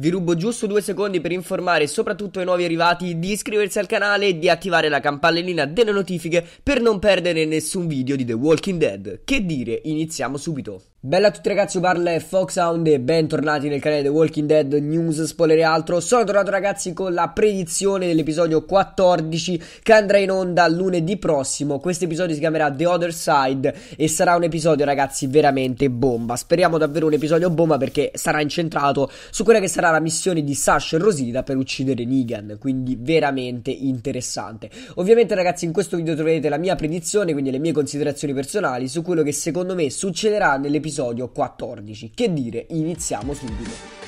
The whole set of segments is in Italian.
Vi rubo giusto due secondi per informare soprattutto i nuovi arrivati di iscriversi al canale e di attivare la campanellina delle notifiche per non perdere nessun video di The Walking Dead. Che dire, iniziamo subito. Bella a tutti ragazzi, parla è Foxhound e bentornati nel canale The Walking Dead News Spoiler e altro. Sono tornato ragazzi con la predizione dell'episodio 14 che andrà in onda lunedì prossimo. Questo episodio si chiamerà The Other Side e sarà un episodio ragazzi veramente bomba. Speriamo davvero un episodio bomba perché sarà incentrato su quella che sarà la missione di Sasha e Rosita per uccidere Negan, quindi veramente interessante. Ovviamente ragazzi in questo video troverete la mia predizione, quindi le mie considerazioni personali su quello che secondo me succederà nell'episodio episodio 14. Che dire, iniziamo subito.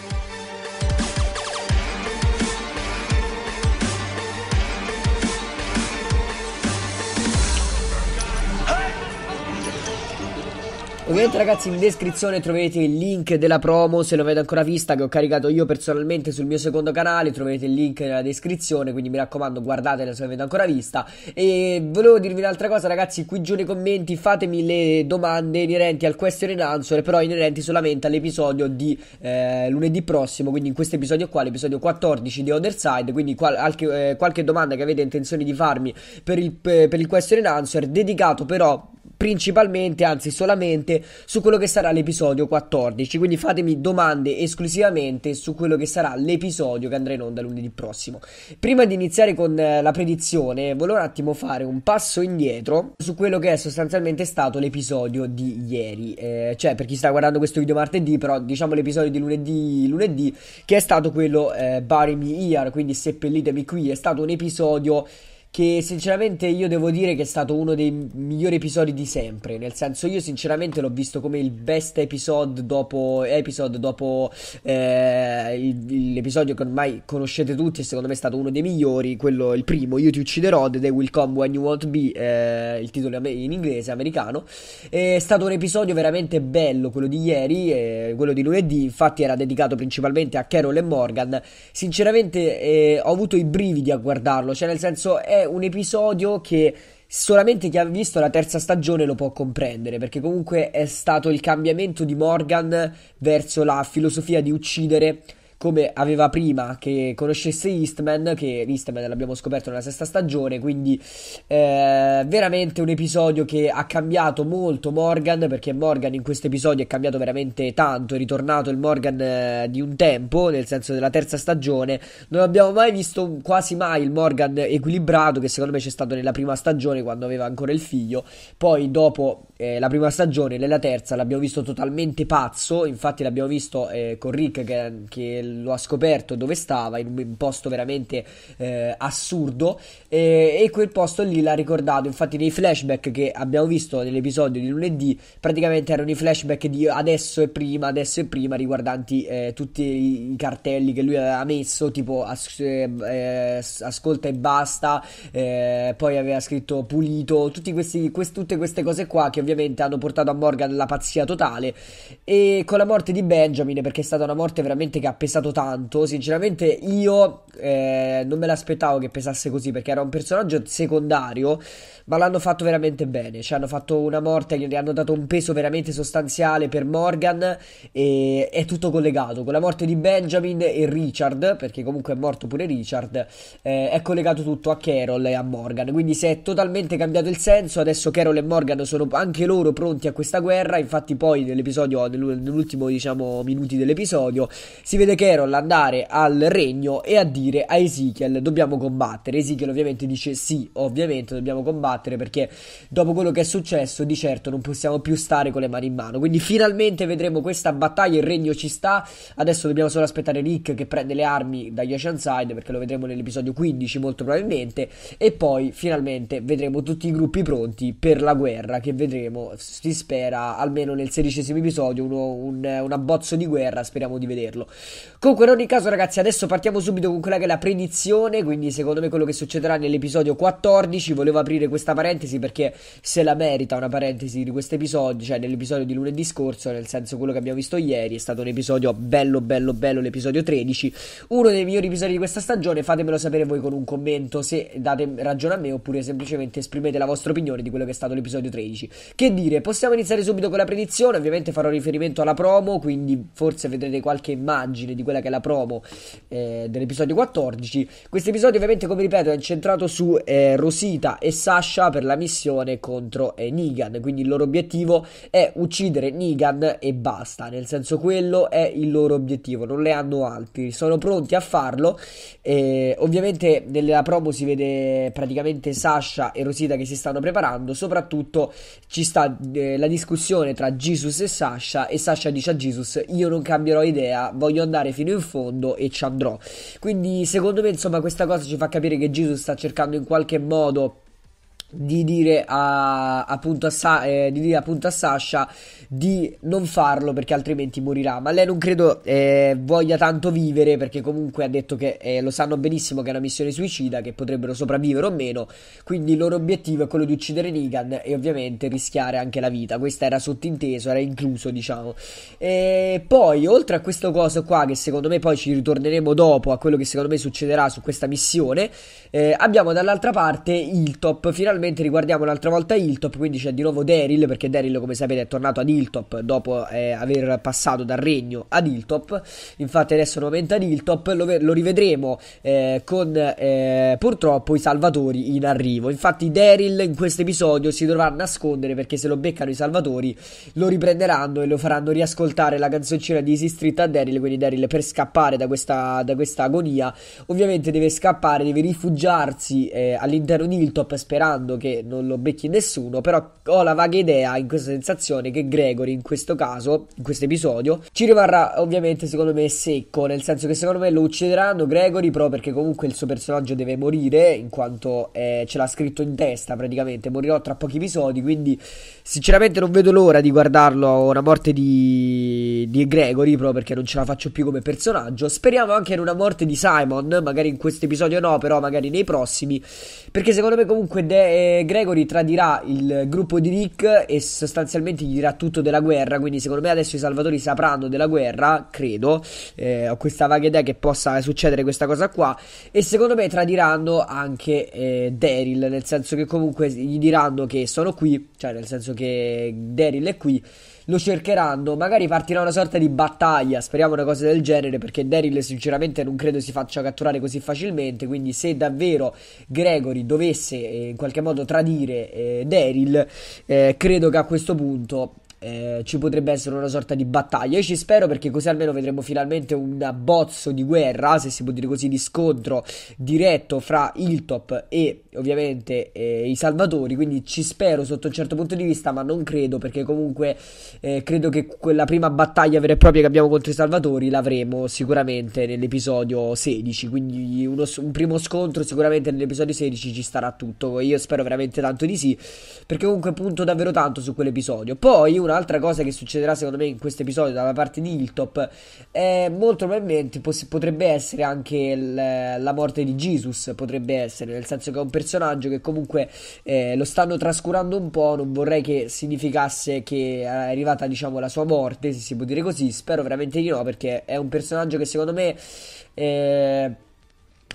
Ovviamente ragazzi in descrizione troverete il link della promo se non avete ancora vista che ho caricato io personalmente sul mio secondo canale, troverete il link nella descrizione, quindi mi raccomando guardatela se non avete ancora vista. E volevo dirvi un'altra cosa ragazzi, qui giù nei commenti fatemi le domande inerenti al question and answer, però inerenti solamente all'episodio di eh, lunedì prossimo, quindi in questo episodio qua, l'episodio 14 di Other Side, quindi qual qualche, eh, qualche domanda che avete intenzione di farmi per il, per il question and answer, dedicato però principalmente, anzi solamente, su quello che sarà l'episodio 14. Quindi fatemi domande esclusivamente su quello che sarà l'episodio che andrà in onda lunedì prossimo. Prima di iniziare con eh, la predizione, volevo un attimo fare un passo indietro su quello che è sostanzialmente stato l'episodio di ieri. Eh, cioè, per chi sta guardando questo video martedì, però diciamo l'episodio di lunedì, lunedì che è stato quello eh, Bury Me Here, quindi seppellitemi qui, è stato un episodio che sinceramente io devo dire che è stato uno dei migliori episodi di sempre, nel senso io sinceramente l'ho visto come il best episode dopo, episode dopo eh, il, l'episodio che ormai conoscete tutti e secondo me è stato uno dei migliori, quello il primo, Io ti ucciderò, The Day Will Come When You Won't Be, eh, il titolo in inglese, americano, è stato un episodio veramente bello quello di ieri, eh, quello di lunedì, infatti era dedicato principalmente a Carol e Morgan, sinceramente eh, ho avuto i brividi a guardarlo, cioè nel senso è un episodio che solamente chi ha visto la terza stagione lo può comprendere, perché comunque è stato il cambiamento di Morgan verso la filosofia di uccidere come aveva prima, che conoscesse Eastman, che Eastman l'abbiamo scoperto nella sesta stagione, quindi eh, veramente un episodio che ha cambiato molto Morgan, perché Morgan in questo episodio è cambiato veramente tanto, è ritornato il Morgan eh, di un tempo, nel senso della terza stagione, non abbiamo mai visto quasi mai il Morgan equilibrato che secondo me c'è stato nella prima stagione quando aveva ancora il figlio, poi dopo eh, la prima stagione, nella terza l'abbiamo visto totalmente pazzo, infatti l'abbiamo visto eh, con Rick che, che, lo ha scoperto dove stava, in un posto veramente eh, assurdo eh, e quel posto lì l'ha ricordato, infatti nei flashback che abbiamo visto nell'episodio di lunedì praticamente erano i flashback di adesso e prima, adesso e prima riguardanti eh, tutti i cartelli che lui aveva messo, tipo as- ehm, eh, ascolta e basta, poi aveva scritto pulito, questi, quest- tutte queste cose qua che ovviamente ovviamente hanno portato a Morgan la pazzia totale e con la morte di Benjamin perché è stata una morte veramente che ha pesato tanto sinceramente io eh, non me l'aspettavo che pesasse così perché era un personaggio secondario ma l'hanno fatto veramente bene cioè hanno fatto una morte gli hanno dato un peso veramente sostanziale per Morgan e è tutto collegato con la morte di Benjamin e Richard perché comunque è morto pure Richard eh, è collegato tutto a Carol e a Morgan quindi si è totalmente cambiato il senso adesso Carol e Morgan sono anche anche loro pronti a questa guerra. Infatti, poi nell'episodio, nell'ultimo, diciamo, minuti dell'episodio, si vede Carol andare al regno e a dire a Ezekiel: Dobbiamo combattere. Ezekiel, ovviamente, dice: Sì, ovviamente dobbiamo combattere perché dopo quello che è successo, di certo non possiamo più stare con le mani in mano. Quindi, finalmente vedremo questa battaglia. Il regno ci sta. Adesso dobbiamo solo aspettare Rick che prende le armi dagli Ocean Side perché lo vedremo nell'episodio 15, molto probabilmente. E poi finalmente vedremo tutti i gruppi pronti per la guerra che vedremo vedremo. Si spera, almeno nel sedicesimo episodio, uno, un, un, abbozzo di guerra. Speriamo di vederlo. Comunque, in ogni caso, ragazzi, adesso partiamo subito con quella che è la predizione. Quindi, secondo me, quello che succederà nell'episodio 14. Volevo aprire questa parentesi perché se la merita una parentesi di questo episodio, cioè nell'episodio di lunedì scorso, nel senso quello che abbiamo visto ieri, è stato un episodio bello, bello, bello. L'episodio 13, uno dei migliori episodi di questa stagione. Fatemelo sapere voi con un commento se date ragione a me oppure semplicemente esprimete la vostra opinione di quello che è stato l'episodio 13. Che dire, possiamo iniziare subito con la predizione, ovviamente farò riferimento alla promo, quindi forse vedrete qualche immagine di quella che è la promo eh, dell'episodio 14. Questo episodio ovviamente, come ripeto, è incentrato su eh, Rosita e Sasha per la missione contro eh, Negan, quindi il loro obiettivo è uccidere Negan e basta, nel senso quello è il loro obiettivo, non le hanno altri, sono pronti a farlo. Eh, ovviamente nella promo si vede praticamente Sasha e Rosita che si stanno preparando, soprattutto ci ci sta eh, la discussione tra Jesus e Sasha e Sasha dice a Jesus io non cambierò idea, voglio andare fino in fondo e ci andrò. Quindi secondo me insomma questa cosa ci fa capire che Jesus sta cercando in qualche modo di dire a, appunto a, Sa- eh, di dire appunto a Sasha di non farlo perché altrimenti morirà. Ma lei non credo eh, voglia tanto vivere perché comunque ha detto che eh, lo sanno benissimo che è una missione suicida, che potrebbero sopravvivere o meno. Quindi il loro obiettivo è quello di uccidere Negan e ovviamente rischiare anche la vita. Questo era sottinteso, era incluso diciamo. E poi oltre a questo coso qua che secondo me poi ci ritorneremo dopo a quello che secondo me succederà su questa missione, eh, abbiamo dall'altra parte il top finalmente finalmente riguardiamo un'altra volta Hilltop, quindi c'è di nuovo Daryl, perché Daryl come sapete è tornato ad Hilltop dopo eh, aver passato dal regno ad Hilltop, infatti adesso nuovamente ad Hilltop, lo, lo rivedremo eh, con eh, purtroppo i salvatori in arrivo, infatti Daryl in questo episodio si dovrà nascondere perché se lo beccano i salvatori lo riprenderanno e lo faranno riascoltare la canzoncina di Easy Street a Daryl, quindi Daryl per scappare da questa, da questa agonia ovviamente deve scappare, deve rifugiarsi eh, all'interno di Hilltop sperando sperando che non lo becchi nessuno, però ho la vaga idea, in questa sensazione, che Gregory in questo caso, in questo episodio, ci rimarrà ovviamente secondo me secco, nel senso che secondo me lo uccideranno Gregory proprio perché comunque il suo personaggio deve morire, in quanto eh, ce l'ha scritto in testa praticamente, morirò tra pochi episodi, quindi sinceramente non vedo l'ora di guardarlo a una morte di, di Gregory proprio perché non ce la faccio più come personaggio, speriamo anche in una morte di Simon, magari in questo episodio no, però magari nei prossimi, perché secondo me comunque... De- Gregory tradirà il gruppo di Rick e sostanzialmente gli dirà tutto della guerra. Quindi, secondo me, adesso i Salvatori sapranno della guerra. Credo. Eh, ho questa vaga idea che possa succedere questa cosa qua. E secondo me tradiranno anche eh, Daryl. Nel senso che comunque gli diranno che sono qui. Cioè, nel senso che Daryl è qui lo cercheranno, magari partirà una sorta di battaglia, speriamo una cosa del genere, perché Daryl sinceramente non credo si faccia catturare così facilmente, quindi se davvero Gregory dovesse eh, in qualche modo tradire eh, Daryl, eh, credo che a questo punto eh, ci potrebbe essere una sorta di battaglia. Io ci spero perché così almeno vedremo finalmente un abbozzo di guerra, se si può dire così, di scontro diretto fra il top e ovviamente eh, i salvatori. Quindi ci spero sotto un certo punto di vista, ma non credo perché comunque eh, credo che quella prima battaglia vera e propria che abbiamo contro i salvatori l'avremo sicuramente nell'episodio 16. Quindi uno, un primo scontro sicuramente nell'episodio 16 ci starà tutto. Io spero veramente tanto di sì perché comunque punto davvero tanto su quell'episodio. Poi una un'altra cosa che succederà secondo me in questo episodio dalla parte di Hilltop eh, molto probabilmente pos- potrebbe essere anche il, la morte di Jesus, potrebbe essere, nel senso che è un personaggio che comunque eh, lo stanno trascurando un po', non vorrei che significasse che è arrivata diciamo la sua morte, se si può dire così, spero veramente di no perché è un personaggio che secondo me... Eh,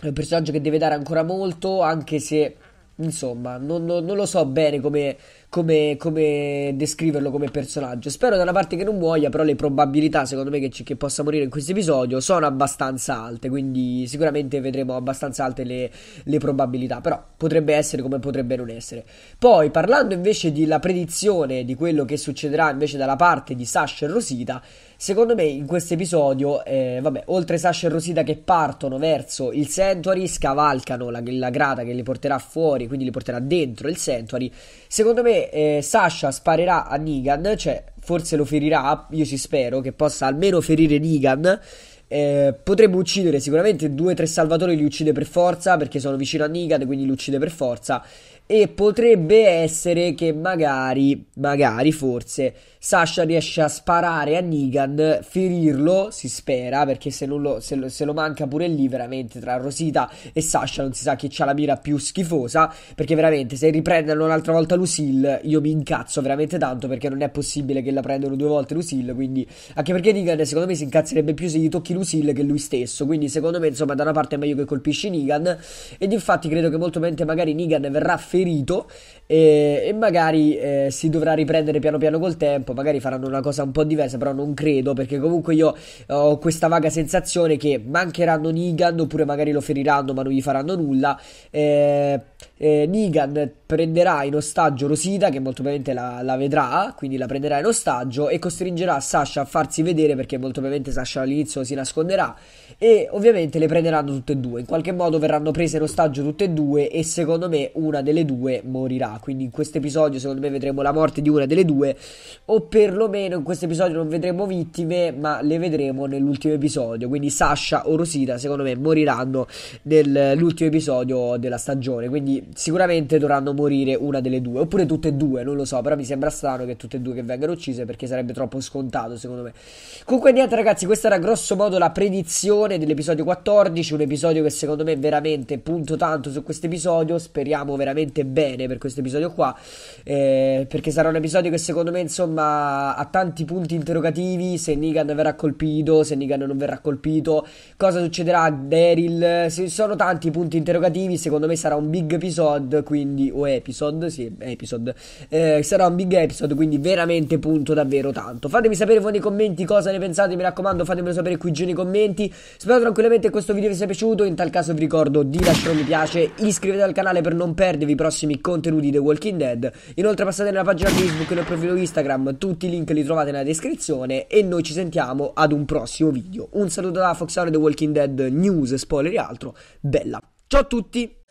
è un personaggio che deve dare ancora molto, anche se insomma, non, non, non, lo so bene come, come, come, descriverlo come personaggio. Spero da una parte che non muoia, però le probabilità secondo me che, ci, che possa morire in questo episodio sono abbastanza alte, quindi sicuramente vedremo abbastanza alte le, le probabilità, però potrebbe essere come potrebbe non essere. Poi parlando invece della predizione di quello che succederà invece dalla parte di Sasha e Rosita, secondo me in questo episodio, eh, vabbè, oltre Sasha e Rosita che partono verso il Sanctuary, scavalcano la, la grata che li porterà fuori, quindi li porterà dentro il Sanctuary, secondo me eh, Sasha sparerà a Negan, cioè forse lo ferirà, io ci spero che possa almeno ferire Negan. Eh, potrebbe uccidere sicuramente due o tre salvatori li uccide per forza perché sono vicino a Negan quindi li uccide per forza e potrebbe essere che magari magari forse Sasha riesce a sparare a Nigan, ferirlo, si spera, perché se, lo, se, lo, se lo, manca pure lì, veramente tra Rosita e Sasha non si sa chi ha la mira più schifosa, perché veramente se riprendono un'altra volta Lucille io mi incazzo veramente tanto perché non è possibile che la prendano due volte Lucille, quindi anche perché Nigan, secondo me si incazzerebbe più se gli tocchi Lucille che lui stesso, quindi secondo me insomma da una parte è meglio che colpisci Nigan, ed infatti credo che molto mente magari Negan verrà ferito eh, e, magari eh, si dovrà riprendere piano piano col tempo magari faranno una cosa un po' diversa, però non credo, perché comunque io eh, ho questa vaga sensazione che mancheranno Nigan oppure magari lo feriranno ma non gli faranno nulla. Eh, eh, Negan prenderà in ostaggio Rosita, che molto probabilmente la, la, vedrà, quindi la prenderà in ostaggio e costringerà Sasha a farsi vedere perché molto probabilmente Sasha all'inizio si nasconderà e ovviamente le prenderanno tutte e due, in qualche modo verranno prese in ostaggio tutte e due e secondo me una delle due morirà, quindi in questo episodio secondo me vedremo la morte di una delle due o perlomeno in questo episodio non vedremo vittime ma le vedremo nell'ultimo episodio, quindi Sasha o Rosita secondo me moriranno nell'ultimo episodio della stagione, quindi sicuramente dovranno morire una delle due, oppure tutte e due, non lo so, però mi sembra strano che tutte e due che vengano uccise perché sarebbe troppo scontato secondo me. Comunque niente ragazzi, questa era grosso modo la predizione dell'episodio 14, un episodio che secondo me veramente punto tanto su questo episodio, speriamo veramente bene per questo episodio qua, eh, perché sarà un episodio che secondo me insomma ha tanti punti interrogativi, se Negan verrà colpito, se Negan non verrà colpito, cosa succederà a Daryl, sono tanti punti interrogativi, secondo me sarà un big episode, quindi, o episode, sì, episode, eh, sarà un big episode, quindi veramente punto davvero tanto. Fatemi sapere voi nei commenti cosa ne pensate, mi raccomando, fatemelo sapere qui giù nei commenti. Spero tranquillamente che questo video vi sia piaciuto, in tal caso vi ricordo di lasciare un mi piace, iscrivetevi al canale per non perdervi i prossimi contenuti di The Walking Dead. Inoltre passate nella pagina Facebook, e nel profilo Instagram, tutti i link li trovate nella descrizione e noi ci sentiamo ad un prossimo video. Un saluto da Foxaro The Walking Dead News, spoiler e altro. Bella. Ciao a tutti!